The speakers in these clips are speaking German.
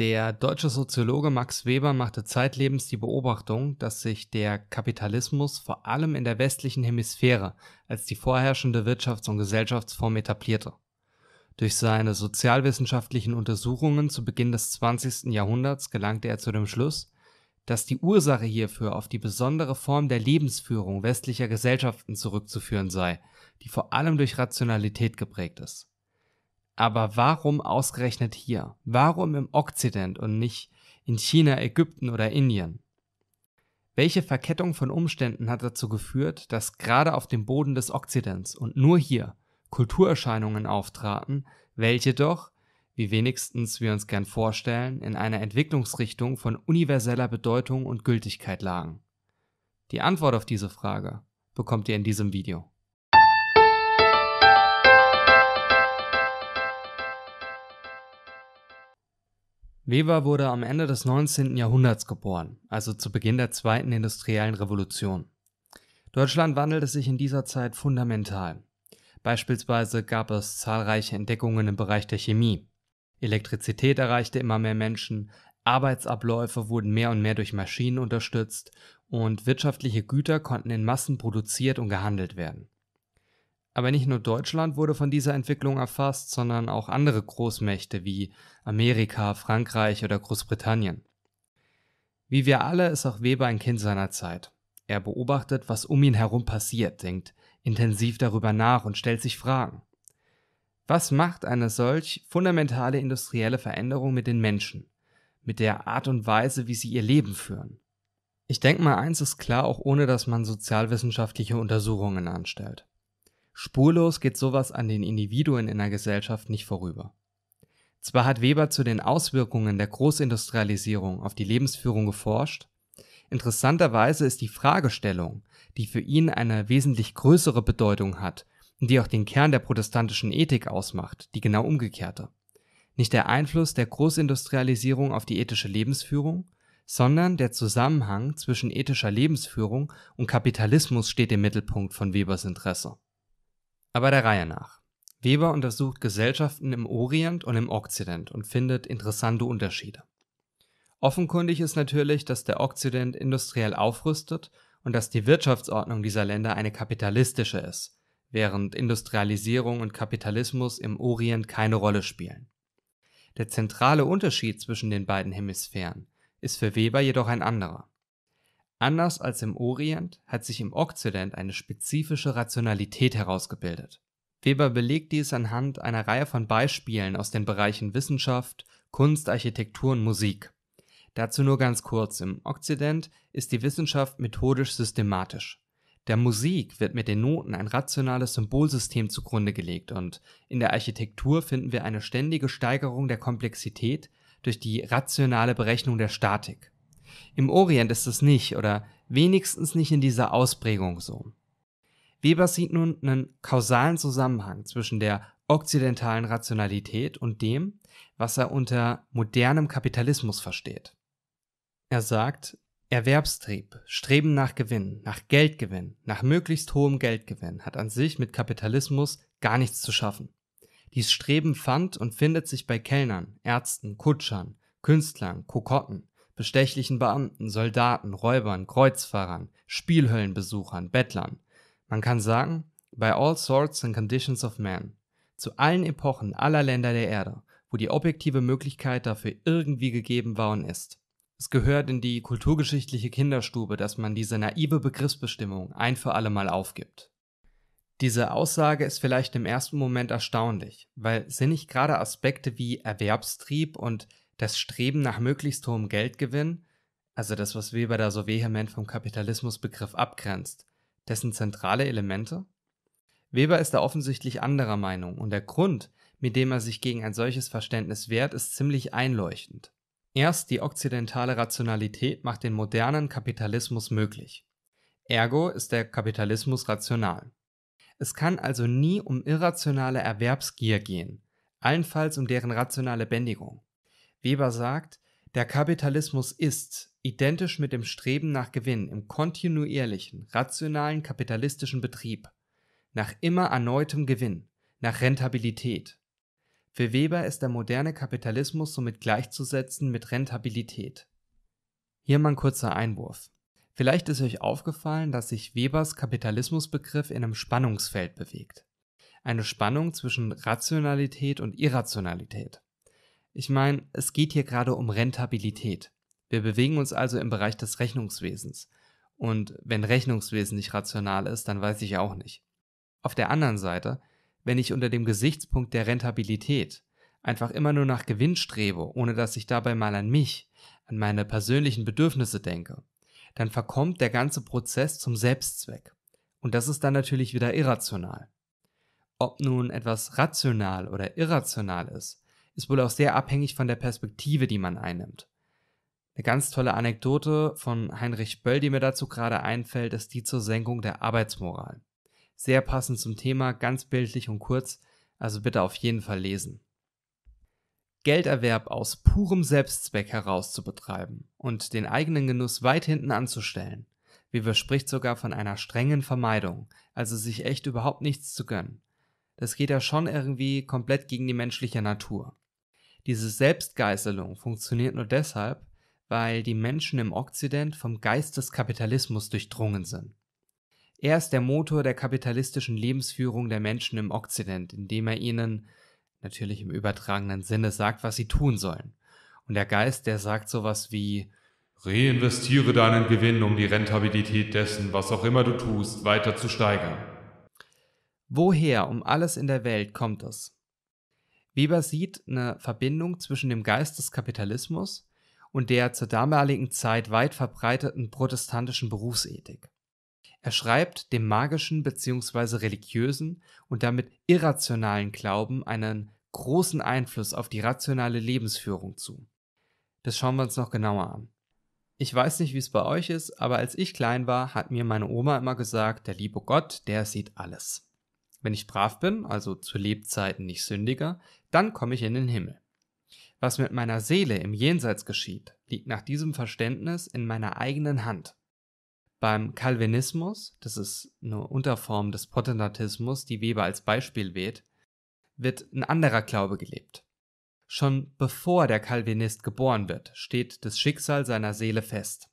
Der deutsche Soziologe Max Weber machte zeitlebens die Beobachtung, dass sich der Kapitalismus vor allem in der westlichen Hemisphäre als die vorherrschende Wirtschafts- und Gesellschaftsform etablierte. Durch seine sozialwissenschaftlichen Untersuchungen zu Beginn des 20. Jahrhunderts gelangte er zu dem Schluss, dass die Ursache hierfür auf die besondere Form der Lebensführung westlicher Gesellschaften zurückzuführen sei, die vor allem durch Rationalität geprägt ist. Aber warum ausgerechnet hier? Warum im Okzident und nicht in China, Ägypten oder Indien? Welche Verkettung von Umständen hat dazu geführt, dass gerade auf dem Boden des Okzidents und nur hier Kulturerscheinungen auftraten, welche doch, wie wenigstens wir uns gern vorstellen, in einer Entwicklungsrichtung von universeller Bedeutung und Gültigkeit lagen? Die Antwort auf diese Frage bekommt ihr in diesem Video. Weber wurde am Ende des 19. Jahrhunderts geboren, also zu Beginn der zweiten industriellen Revolution. Deutschland wandelte sich in dieser Zeit fundamental. Beispielsweise gab es zahlreiche Entdeckungen im Bereich der Chemie. Elektrizität erreichte immer mehr Menschen, Arbeitsabläufe wurden mehr und mehr durch Maschinen unterstützt und wirtschaftliche Güter konnten in Massen produziert und gehandelt werden. Aber nicht nur Deutschland wurde von dieser Entwicklung erfasst, sondern auch andere Großmächte wie Amerika, Frankreich oder Großbritannien. Wie wir alle ist auch Weber ein Kind seiner Zeit. Er beobachtet, was um ihn herum passiert, denkt intensiv darüber nach und stellt sich Fragen. Was macht eine solch fundamentale industrielle Veränderung mit den Menschen, mit der Art und Weise, wie sie ihr Leben führen? Ich denke mal, eins ist klar, auch ohne dass man sozialwissenschaftliche Untersuchungen anstellt. Spurlos geht sowas an den Individuen in der Gesellschaft nicht vorüber. Zwar hat Weber zu den Auswirkungen der Großindustrialisierung auf die Lebensführung geforscht, interessanterweise ist die Fragestellung, die für ihn eine wesentlich größere Bedeutung hat und die auch den Kern der protestantischen Ethik ausmacht, die genau umgekehrte. Nicht der Einfluss der Großindustrialisierung auf die ethische Lebensführung, sondern der Zusammenhang zwischen ethischer Lebensführung und Kapitalismus steht im Mittelpunkt von Webers Interesse. Aber der Reihe nach. Weber untersucht Gesellschaften im Orient und im Okzident und findet interessante Unterschiede. Offenkundig ist natürlich, dass der Okzident industriell aufrüstet und dass die Wirtschaftsordnung dieser Länder eine kapitalistische ist, während Industrialisierung und Kapitalismus im Orient keine Rolle spielen. Der zentrale Unterschied zwischen den beiden Hemisphären ist für Weber jedoch ein anderer. Anders als im Orient hat sich im Okzident eine spezifische Rationalität herausgebildet. Weber belegt dies anhand einer Reihe von Beispielen aus den Bereichen Wissenschaft, Kunst, Architektur und Musik. Dazu nur ganz kurz, im Okzident ist die Wissenschaft methodisch systematisch. Der Musik wird mit den Noten ein rationales Symbolsystem zugrunde gelegt und in der Architektur finden wir eine ständige Steigerung der Komplexität durch die rationale Berechnung der Statik. Im Orient ist es nicht oder wenigstens nicht in dieser Ausprägung so. Weber sieht nun einen kausalen Zusammenhang zwischen der okzidentalen Rationalität und dem, was er unter modernem Kapitalismus versteht. Er sagt, Erwerbstrieb, Streben nach Gewinn, nach Geldgewinn, nach möglichst hohem Geldgewinn hat an sich mit Kapitalismus gar nichts zu schaffen. Dies Streben fand und findet sich bei Kellnern, Ärzten, Kutschern, Künstlern, Kokotten, bestechlichen Beamten, Soldaten, Räubern, Kreuzfahrern, Spielhöllenbesuchern, Bettlern. Man kann sagen, bei all sorts and conditions of man, zu allen Epochen aller Länder der Erde, wo die objektive Möglichkeit dafür irgendwie gegeben war und ist. Es gehört in die kulturgeschichtliche Kinderstube, dass man diese naive Begriffsbestimmung ein für alle Mal aufgibt. Diese Aussage ist vielleicht im ersten Moment erstaunlich, weil sind nicht gerade Aspekte wie Erwerbstrieb und das Streben nach möglichst hohem Geldgewinn, also das, was Weber da so vehement vom Kapitalismusbegriff abgrenzt, dessen zentrale Elemente? Weber ist da offensichtlich anderer Meinung und der Grund, mit dem er sich gegen ein solches Verständnis wehrt, ist ziemlich einleuchtend. Erst die okzidentale Rationalität macht den modernen Kapitalismus möglich. Ergo ist der Kapitalismus rational. Es kann also nie um irrationale Erwerbsgier gehen, allenfalls um deren rationale Bändigung. Weber sagt, der Kapitalismus ist identisch mit dem Streben nach Gewinn im kontinuierlichen, rationalen kapitalistischen Betrieb, nach immer erneutem Gewinn, nach Rentabilität. Für Weber ist der moderne Kapitalismus somit gleichzusetzen mit Rentabilität. Hier mal ein kurzer Einwurf. Vielleicht ist euch aufgefallen, dass sich Webers Kapitalismusbegriff in einem Spannungsfeld bewegt. Eine Spannung zwischen Rationalität und Irrationalität. Ich meine, es geht hier gerade um Rentabilität. Wir bewegen uns also im Bereich des Rechnungswesens. Und wenn Rechnungswesen nicht rational ist, dann weiß ich auch nicht. Auf der anderen Seite, wenn ich unter dem Gesichtspunkt der Rentabilität einfach immer nur nach Gewinn strebe, ohne dass ich dabei mal an mich, an meine persönlichen Bedürfnisse denke, dann verkommt der ganze Prozess zum Selbstzweck. Und das ist dann natürlich wieder irrational. Ob nun etwas rational oder irrational ist, ist wohl auch sehr abhängig von der Perspektive, die man einnimmt. Eine ganz tolle Anekdote von Heinrich Böll, die mir dazu gerade einfällt, ist die zur Senkung der Arbeitsmoral. Sehr passend zum Thema, ganz bildlich und kurz, also bitte auf jeden Fall lesen. Gelderwerb aus purem Selbstzweck heraus zu betreiben und den eigenen Genuss weit hinten anzustellen. Weber spricht sogar von einer strengen Vermeidung, also sich echt überhaupt nichts zu gönnen. Das geht ja schon irgendwie komplett gegen die menschliche Natur. Diese Selbstgeißelung funktioniert nur deshalb, weil die Menschen im Okzident vom Geist des Kapitalismus durchdrungen sind. Er ist der Motor der kapitalistischen Lebensführung der Menschen im Okzident, indem er ihnen, natürlich im übertragenen Sinne, sagt, was sie tun sollen. Und der Geist, der sagt sowas wie Reinvestiere deinen Gewinn, um die Rentabilität dessen, was auch immer du tust, weiter zu steigern. Woher um alles in der Welt kommt es, Weber sieht eine Verbindung zwischen dem Geist des Kapitalismus und der zur damaligen Zeit weit verbreiteten protestantischen Berufsethik. Er schreibt dem magischen bzw. religiösen und damit irrationalen Glauben einen großen Einfluss auf die rationale Lebensführung zu. Das schauen wir uns noch genauer an. Ich weiß nicht, wie es bei euch ist, aber als ich klein war, hat mir meine Oma immer gesagt, der liebe Gott, der sieht alles. Wenn ich brav bin, also zu Lebzeiten nicht sündiger, dann komme ich in den Himmel. Was mit meiner Seele im Jenseits geschieht, liegt nach diesem Verständnis in meiner eigenen Hand. Beim Calvinismus, das ist eine Unterform des Protestantismus, die Weber als Beispiel wählt, wird ein anderer Glaube gelebt. Schon bevor der Calvinist geboren wird, steht das Schicksal seiner Seele fest.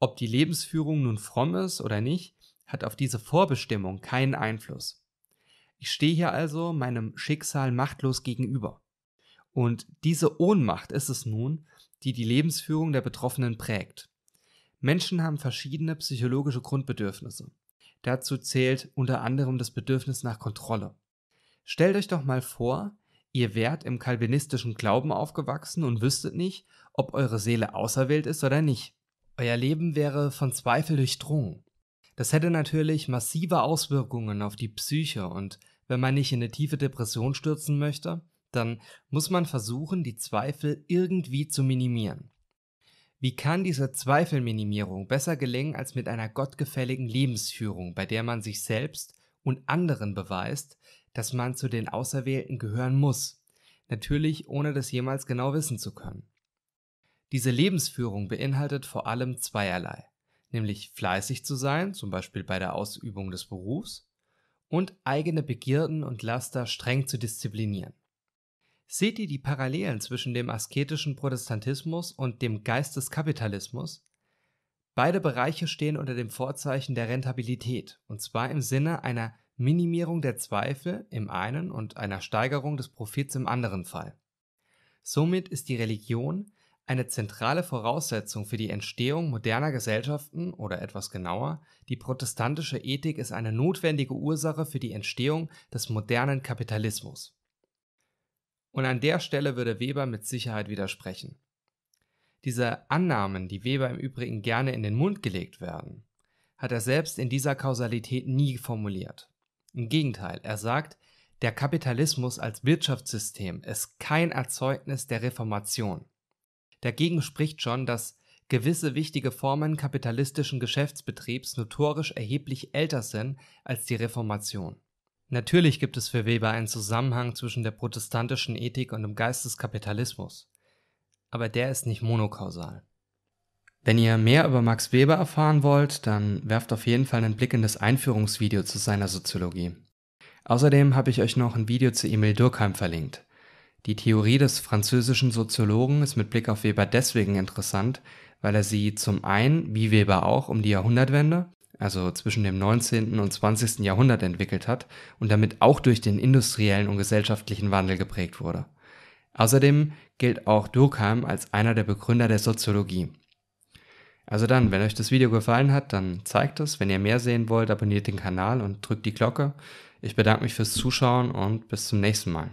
Ob die Lebensführung nun fromm ist oder nicht, hat auf diese Vorbestimmung keinen Einfluss. Ich stehe hier also meinem Schicksal machtlos gegenüber. Und diese Ohnmacht ist es nun, die die Lebensführung der Betroffenen prägt. Menschen haben verschiedene psychologische Grundbedürfnisse. Dazu zählt unter anderem das Bedürfnis nach Kontrolle. Stellt euch doch mal vor, ihr wärt im kalvinistischen Glauben aufgewachsen und wüsstet nicht, ob eure Seele auserwählt ist oder nicht. Euer Leben wäre von Zweifel durchdrungen. Das hätte natürlich massive Auswirkungen auf die Psyche und wenn man nicht in eine tiefe Depression stürzen möchte, dann muss man versuchen, die Zweifel irgendwie zu minimieren. Wie kann diese Zweifelminimierung besser gelingen als mit einer gottgefälligen Lebensführung, bei der man sich selbst und anderen beweist, dass man zu den Auserwählten gehören muss, natürlich ohne das jemals genau wissen zu können. Diese Lebensführung beinhaltet vor allem zweierlei, nämlich fleißig zu sein, zum Beispiel bei der Ausübung des Berufs, und eigene Begierden und Laster streng zu disziplinieren. Seht ihr die Parallelen zwischen dem asketischen Protestantismus und dem Geist des Kapitalismus? Beide Bereiche stehen unter dem Vorzeichen der Rentabilität, und zwar im Sinne einer Minimierung der Zweifel im einen und einer Steigerung des Profits im anderen Fall. Somit ist die Religion eine zentrale Voraussetzung für die Entstehung moderner Gesellschaften oder etwas genauer, die protestantische Ethik ist eine notwendige Ursache für die Entstehung des modernen Kapitalismus. Und an der Stelle würde Weber mit Sicherheit widersprechen. Diese Annahmen, die Weber im Übrigen gerne in den Mund gelegt werden, hat er selbst in dieser Kausalität nie formuliert. Im Gegenteil, er sagt, der Kapitalismus als Wirtschaftssystem ist kein Erzeugnis der Reformation. Dagegen spricht schon, dass gewisse wichtige Formen kapitalistischen Geschäftsbetriebs notorisch erheblich älter sind als die Reformation. Natürlich gibt es für Weber einen Zusammenhang zwischen der protestantischen Ethik und dem Geist des Kapitalismus, aber der ist nicht monokausal. Wenn ihr mehr über Max Weber erfahren wollt, dann werft auf jeden Fall einen Blick in das Einführungsvideo zu seiner Soziologie. Außerdem habe ich euch noch ein Video zu Emil Durkheim verlinkt. Die Theorie des französischen Soziologen ist mit Blick auf Weber deswegen interessant, weil er sie zum einen, wie Weber auch, um die Jahrhundertwende, also zwischen dem 19. und 20. Jahrhundert entwickelt hat und damit auch durch den industriellen und gesellschaftlichen Wandel geprägt wurde. Außerdem gilt auch Durkheim als einer der Begründer der Soziologie. Also dann, wenn euch das Video gefallen hat, dann zeigt es. Wenn ihr mehr sehen wollt, abonniert den Kanal und drückt die Glocke. Ich bedanke mich fürs Zuschauen und bis zum nächsten Mal.